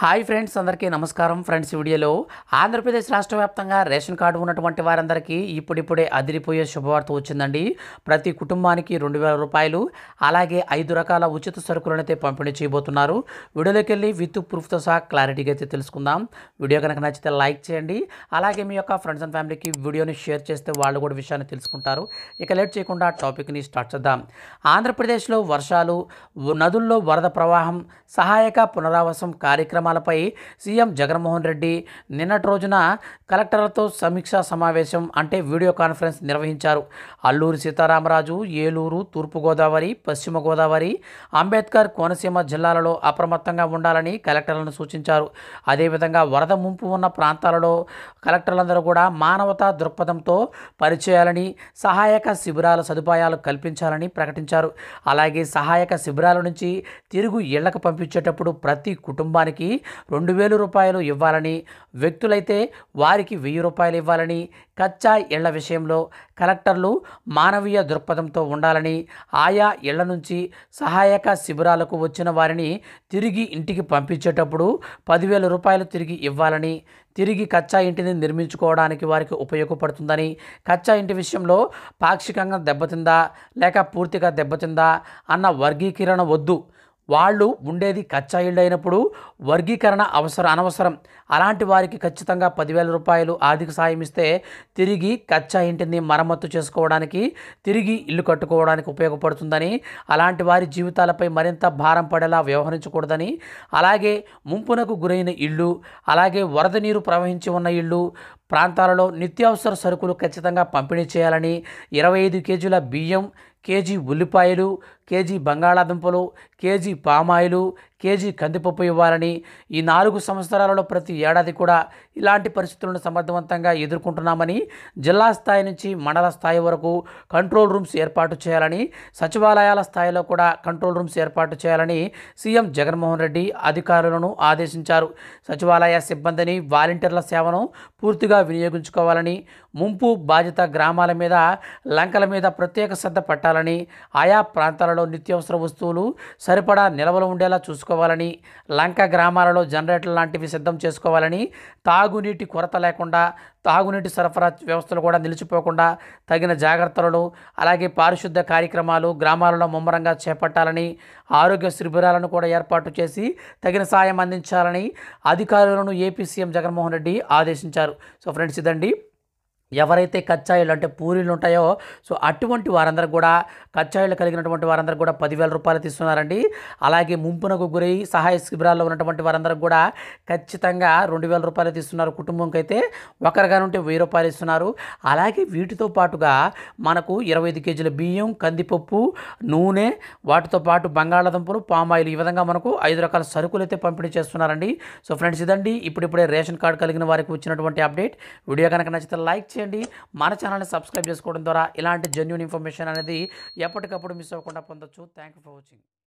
hi friends అందరికీ నమస్కారం friends వీడియోలో ఆంధ్రప్రదేశ్ రాష్ట్ర వ్యాప్తంగా రేషన్ కార్డు ఉన్నటువంటి వారందరికీ ఇప్పుడిప్పుడే అదిరిపోయే శుభవార్త వచ్చిందండి ప్రతి కుటుంబానికి రెండు వేల రూపాయలు అలాగే ఐదు రకాల ఉచిత సరుకులను అయితే పంపిణీ చేయబోతున్నారు వీడియోలోకి వెళ్ళి విత్ ప్రూఫ్తో సహా క్లారిటీగా అయితే తెలుసుకుందాం వీడియో కనుక నచ్చితే లైక్ చేయండి అలాగే మీ యొక్క ఫ్రెండ్స్ అండ్ ఫ్యామిలీకి వీడియోని షేర్ చేస్తే వాళ్ళు కూడా విషయాన్ని తెలుసుకుంటారు ఇక లేట్ చేయకుండా టాపిక్ని స్టార్ట్ చేద్దాం ఆంధ్రప్రదేశ్లో వర్షాలు నదుల్లో వరద ప్రవాహం సహాయక పునరావాసం కార్యక్రమం కార్యక్రమాలపై సీఎం జగన్మోహన్ రెడ్డి నిన్నటి రోజున కలెక్టర్లతో సమీక్షా సమావేశం అంటే వీడియో కాన్ఫరెన్స్ నిర్వహించారు అల్లూరి సీతారామరాజు ఏలూరు తూర్పుగోదావరి పశ్చిమ గోదావరి అంబేద్కర్ కోనసీమ జిల్లాలలో అప్రమత్తంగా ఉండాలని కలెక్టర్లను సూచించారు అదేవిధంగా వరద ముంపు ఉన్న ప్రాంతాలలో కలెక్టర్లందరూ కూడా మానవతా దృక్పథంతో పనిచేయాలని సహాయక శిబిరాల సదుపాయాలు కల్పించాలని ప్రకటించారు అలాగే సహాయక శిబిరాల నుంచి తిరుగు ఇళ్లకు పంపించేటప్పుడు ప్రతి కుటుంబానికి రెండు వేల రూపాయలు ఇవ్వాలని వ్యక్తులైతే వారికి వెయ్యి రూపాయలు ఇవ్వాలని కచ్చా ఇళ్ల విషయంలో కలెక్టర్లు మానవీయ దృక్పథంతో ఉండాలని ఆయా ఇళ్ల నుంచి సహాయక శిబిరాలకు వచ్చిన వారిని తిరిగి ఇంటికి పంపించేటప్పుడు పదివేల రూపాయలు తిరిగి ఇవ్వాలని తిరిగి కచ్చా ఇంటిని నిర్మించుకోవడానికి వారికి ఉపయోగపడుతుందని కచ్చా ఇంటి విషయంలో పాక్షికంగా దెబ్బతిందా లేక పూర్తిగా దెబ్బతిందా అన్న వర్గీకరణ వద్దు వాళ్ళు ఉండేది కచ్చా ఇళ్ళు అయినప్పుడు వర్గీకరణ అవసరం అనవసరం అలాంటి వారికి ఖచ్చితంగా పదివేల రూపాయలు ఆర్థిక సాయం ఇస్తే తిరిగి కచ్చా ఇంటిని మరమ్మత్తు చేసుకోవడానికి తిరిగి ఇల్లు కట్టుకోవడానికి ఉపయోగపడుతుందని అలాంటి వారి జీవితాలపై మరింత భారం పడేలా వ్యవహరించకూడదని అలాగే ముంపునకు గురైన ఇళ్ళు అలాగే వరద నీరు ప్రవహించి ఉన్న ఇళ్ళు ప్రాంతాలలో నిత్యావసర సరుకులు ఖచ్చితంగా పంపిణీ చేయాలని ఇరవై ఐదు కేజీల బియ్యం కేజీ ఉల్లిపాయలు కేజీ బంగాళాదుంపలు కేజీ పామాయిలు కేజీ కందిపప్పు ఇవ్వాలని ఈ నాలుగు సంవత్సరాలలో ప్రతి ఏడాది కూడా ఇలాంటి పరిస్థితులను సమర్థవంతంగా ఎదుర్కొంటున్నామని జిల్లా స్థాయి నుంచి మండల స్థాయి వరకు కంట్రోల్ రూమ్స్ ఏర్పాటు చేయాలని సచివాలయాల స్థాయిలో కూడా కంట్రోల్ రూమ్స్ ఏర్పాటు చేయాలని సీఎం జగన్మోహన్ రెడ్డి అధికారులను ఆదేశించారు సచివాలయ సిబ్బందిని వాలంటీర్ల సేవను పూర్తిగా వినియోగించుకోవాలని ముంపు బాధిత గ్రామాల మీద లంకల మీద ప్రత్యేక శ్రద్ధ పెట్టాలని ఆయా ప్రాంతాలలో నిత్యావసర వస్తువులు సరిపడా నిల్వలు ఉండేలా చూసుకోవాలి చేసుకోవాలని లంక గ్రామాలలో జనరేటర్ లాంటివి సిద్ధం చేసుకోవాలని తాగునీటి కొరత లేకుండా తాగునీటి సరఫరా వ్యవస్థలు కూడా నిలిచిపోకుండా తగిన జాగ్రత్తలను అలాగే పారిశుద్ధ కార్యక్రమాలు గ్రామాలలో ముమ్మరంగా చేపట్టాలని ఆరోగ్య శిబిరాలను కూడా ఏర్పాటు చేసి తగిన సాయం అందించాలని అధికారులను ఏపీ సీఎం జగన్మోహన్ రెడ్డి ఆదేశించారు సో ఫ్రెండ్స్ ఇదండి ఎవరైతే కచ్చాయిలు అంటే పూరీలు ఉంటాయో సో అటువంటి వారందరూ కూడా కచ్చాయిలు కలిగినటువంటి వారందరూ కూడా పదివేల రూపాయలు తీస్తున్నారండి అలాగే ముంపునకు గురై సహాయ శిబిరాల్లో ఉన్నటువంటి వారందరూ కూడా ఖచ్చితంగా రెండు వేల రూపాయలు తీస్తున్నారు కుటుంబంకి అయితే ఒకరిగా ఉంటే వెయ్యి రూపాయలు ఇస్తున్నారు అలాగే వీటితో పాటుగా మనకు ఇరవై ఐదు కేజీల బియ్యం కందిపప్పు నూనె వాటితో పాటు బంగాళాదుంపలు పామాయిల్ ఈ విధంగా మనకు ఐదు రకాల సరుకులు అయితే పంపిణీ చేస్తున్నారండి సో ఫ్రెండ్స్ ఇదండి ఇప్పుడిప్పుడే రేషన్ కార్డు కలిగిన వారికి వచ్చినటువంటి అప్డేట్ వీడియో కనుక నచ్చితే లైక్ చేయండి మన ఛానల్ని సబ్స్క్రైబ్ చేసుకోవడం ద్వారా ఇలాంటి జెన్యున్ ఇన్ఫర్మేషన్ అనేది ఎప్పటికప్పుడు మిస్ అవ్వకుండా పొందొచ్చు థ్యాంక్ ఫర్ వాచింగ్